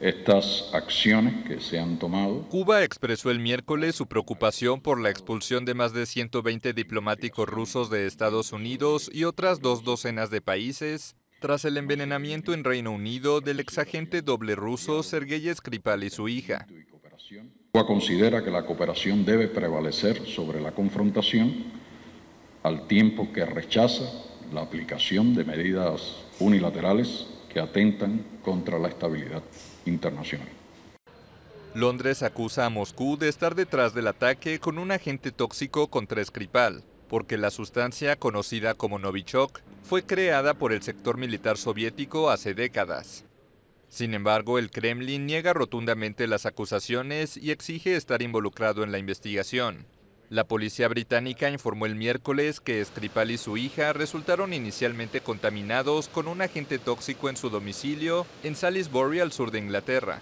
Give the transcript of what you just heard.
estas acciones que se han tomado. Cuba expresó el miércoles su preocupación por la expulsión de más de 120 diplomáticos rusos de Estados Unidos y otras dos docenas de países tras el envenenamiento en Reino Unido del exagente doble ruso Sergei Skripal y su hija. Cuba considera que la cooperación debe prevalecer sobre la confrontación al tiempo que rechaza la aplicación de medidas unilaterales que atentan contra la estabilidad internacional. Londres acusa a Moscú de estar detrás del ataque con un agente tóxico contra Skripal, porque la sustancia conocida como Novichok fue creada por el sector militar soviético hace décadas. Sin embargo, el Kremlin niega rotundamente las acusaciones y exige estar involucrado en la investigación. La policía británica informó el miércoles que Skripal y su hija resultaron inicialmente contaminados con un agente tóxico en su domicilio en Salisbury, al sur de Inglaterra.